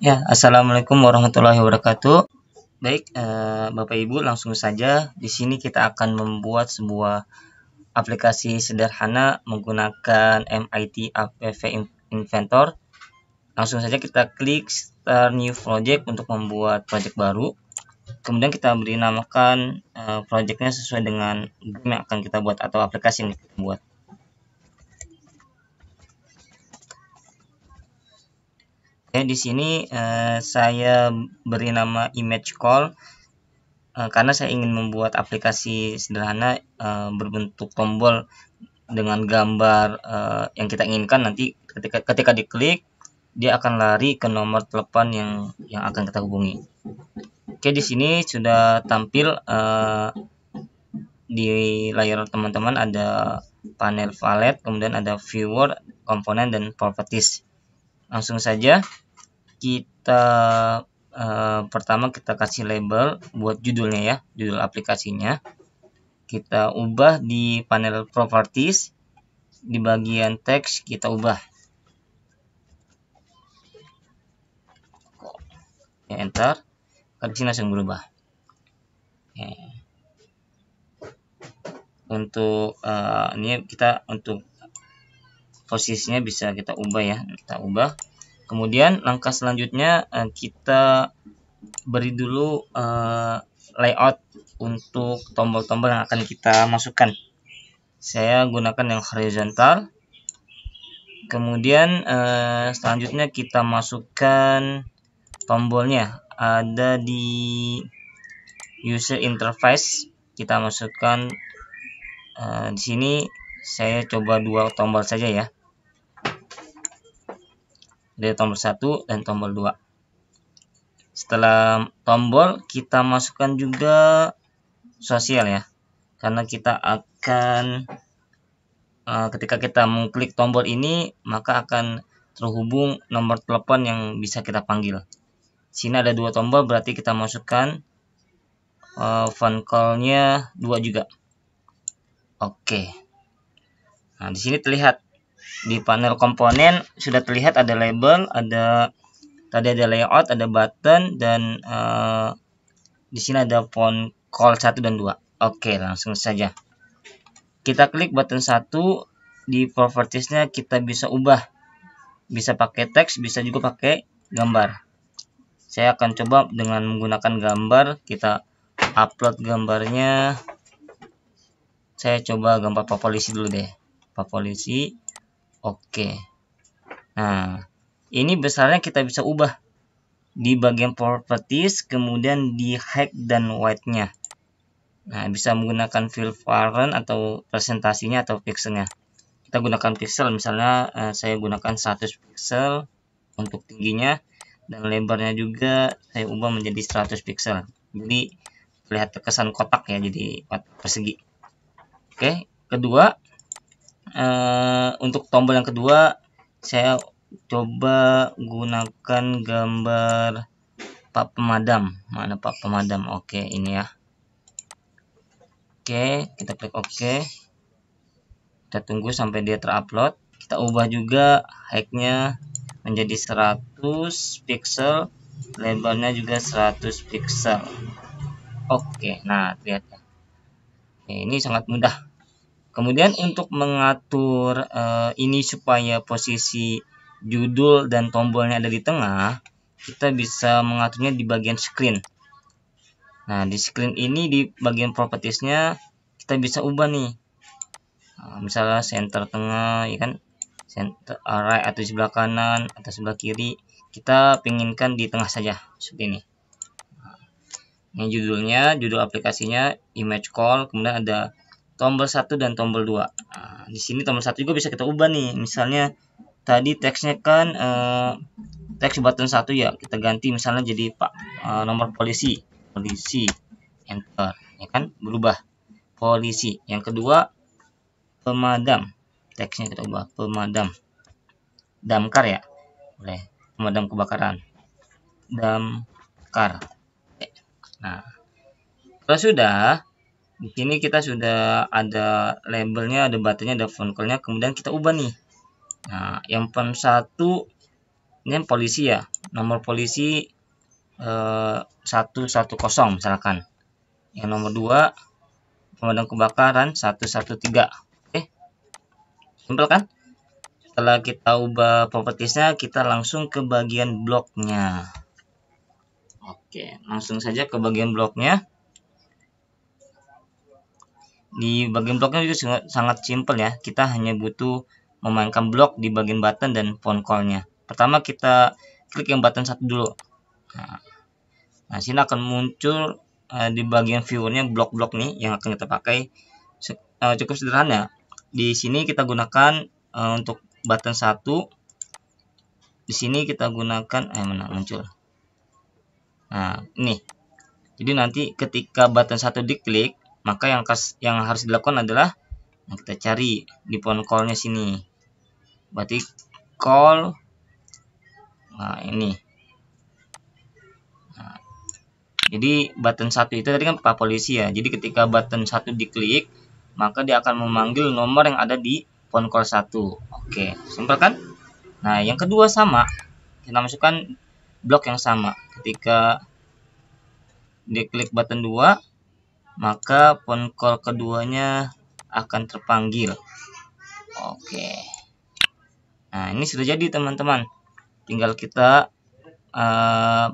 Ya, assalamualaikum warahmatullahi wabarakatuh. Baik, eh, Bapak Ibu, langsung saja di sini kita akan membuat sebuah aplikasi sederhana menggunakan MIT APV Inventor. Langsung saja kita klik Start New Project untuk membuat project baru. Kemudian kita beri namakan eh, projectnya sesuai dengan game yang akan kita buat atau aplikasi yang kita buat. Oke, eh, di sini eh, saya beri nama image call eh, karena saya ingin membuat aplikasi sederhana eh, berbentuk tombol dengan gambar eh, yang kita inginkan nanti ketika ketika diklik dia akan lari ke nomor telepon yang yang akan kita hubungi. Oke, di sini sudah tampil eh, di layar teman-teman ada panel valet, kemudian ada viewer, komponen dan properties langsung saja kita eh, pertama kita kasih label buat judulnya ya judul aplikasinya kita ubah di panel properties di bagian teks kita ubah ya enter di sini langsung berubah ya. untuk uh, ini kita untuk posisinya bisa kita ubah ya kita ubah kemudian langkah selanjutnya eh, kita beri dulu uh, layout untuk tombol-tombol yang akan kita masukkan saya gunakan yang horizontal kemudian uh, selanjutnya kita masukkan tombolnya ada di user interface kita masukkan uh, di sini saya coba dua tombol saja ya dari tombol 1 dan tombol 2 setelah tombol kita masukkan juga sosial ya karena kita akan eh, ketika kita mengklik tombol ini maka akan terhubung nomor telepon yang bisa kita panggil sini ada dua tombol berarti kita masukkan eh, phone call-nya dua juga oke okay. nah di sini terlihat di panel komponen sudah terlihat ada label, ada tadi ada layout, ada button dan uh, di sini ada font call 1 dan 2. Oke, langsung saja. Kita klik button 1 di propertiesnya kita bisa ubah. Bisa pakai teks, bisa juga pakai gambar. Saya akan coba dengan menggunakan gambar, kita upload gambarnya. Saya coba gambar Pak Polisi dulu deh. Pak Polisi Oke. Nah, ini besarnya kita bisa ubah di bagian properties kemudian di height dan width-nya. Nah, bisa menggunakan fill parent atau presentasinya atau pixelnya. Kita gunakan pixel, misalnya eh, saya gunakan 100 pixel untuk tingginya dan lebarnya juga saya ubah menjadi 100 pixel. Jadi terlihat terkesan kotak ya, jadi persegi. Oke, kedua Eh, untuk tombol yang kedua saya coba gunakan gambar pak pemadam mana pak pemadam oke ini ya oke kita klik oke kita tunggu sampai dia terupload kita ubah juga height-nya menjadi 100 pixel lebarnya juga 100 pixel oke nah lihat ya ini sangat mudah Kemudian untuk mengatur uh, ini supaya posisi judul dan tombolnya ada di tengah, kita bisa mengaturnya di bagian screen. Nah, di screen ini di bagian propertiesnya kita bisa ubah nih. Nah, misalnya center tengah, ya kan? Center eh, right atau sebelah kanan atau sebelah kiri. Kita pinginkan di tengah saja seperti ini. Nah, ini judulnya, judul aplikasinya image call, kemudian ada tombol 1 dan tombol 2 nah, di sini tombol 1 juga bisa kita ubah nih misalnya tadi teksnya kan eh, teks button 1 ya kita ganti misalnya jadi pak eh, nomor polisi polisi enter ya kan berubah polisi yang kedua pemadam teksnya kita ubah pemadam damkar ya boleh pemadam kebakaran damkar eh, nah kalau sudah di sini kita sudah ada labelnya ada buttonnya ada phone callnya kemudian kita ubah nih nah yang pem satu ini polisi ya nomor polisi eh, satu satu kosong misalkan yang nomor dua pemadam kebakaran 113 oke simpel kan setelah kita ubah propertiesnya kita langsung ke bagian bloknya oke langsung saja ke bagian bloknya di bagian bloknya juga sangat, simpel ya. Kita hanya butuh memainkan blok di bagian button dan phone callnya. Pertama kita klik yang button satu dulu. Nah, nah sini akan muncul uh, di bagian viewernya blok-blok nih yang akan kita pakai. Uh, cukup sederhana. Di sini kita gunakan uh, untuk button satu. Di sini kita gunakan eh mana muncul. Nah, ini. Jadi nanti ketika button satu diklik, maka yang yang harus dilakukan adalah nah kita cari di phone callnya sini berarti call nah ini nah, jadi button satu itu tadi kan pak polisi ya jadi ketika button satu diklik maka dia akan memanggil nomor yang ada di phone call satu oke simpel kan nah yang kedua sama kita masukkan blok yang sama ketika diklik button 2 maka phone call keduanya akan terpanggil. Oke. Nah, ini sudah jadi teman-teman. Tinggal kita uh,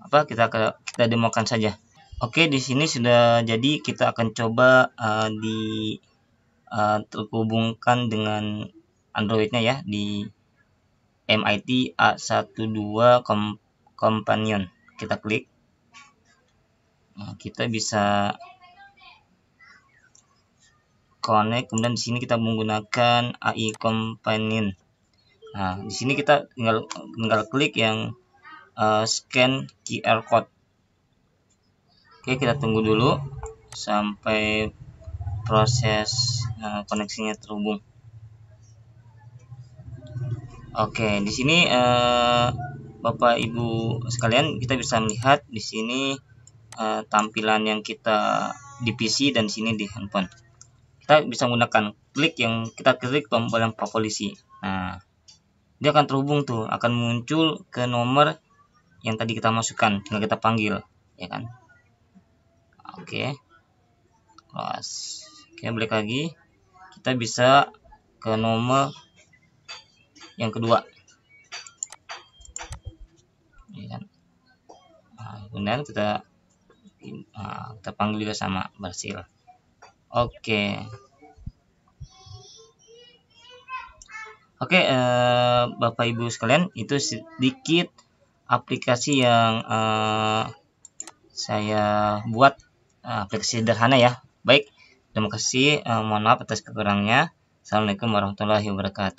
apa kita kita demokan saja. Oke, di sini sudah jadi kita akan coba uh, di uh, terhubungkan dengan Androidnya ya di MIT A12 Companion. Kita klik. Nah, kita bisa connect kemudian di sini kita menggunakan AI companion nah di sini kita tinggal tinggal klik yang uh, scan QR code oke kita tunggu dulu sampai proses uh, koneksinya terhubung oke di sini uh, Bapak Ibu sekalian kita bisa melihat di sini uh, tampilan yang kita di PC dan di sini di handphone kita bisa menggunakan klik yang kita klik tombol yang polisi nah dia akan terhubung tuh akan muncul ke nomor yang tadi kita masukkan tinggal kita panggil ya kan oke kelas oke balik lagi kita bisa ke nomor yang kedua ya kan nah, kemudian kita ah, kita panggil juga sama berhasil Oke. Oke, eh, Bapak Ibu sekalian, itu sedikit aplikasi yang eh, saya buat eh, aplikasi sederhana ya. Baik, terima kasih. Eh, mohon maaf atas kekurangannya. Assalamualaikum warahmatullahi wabarakatuh.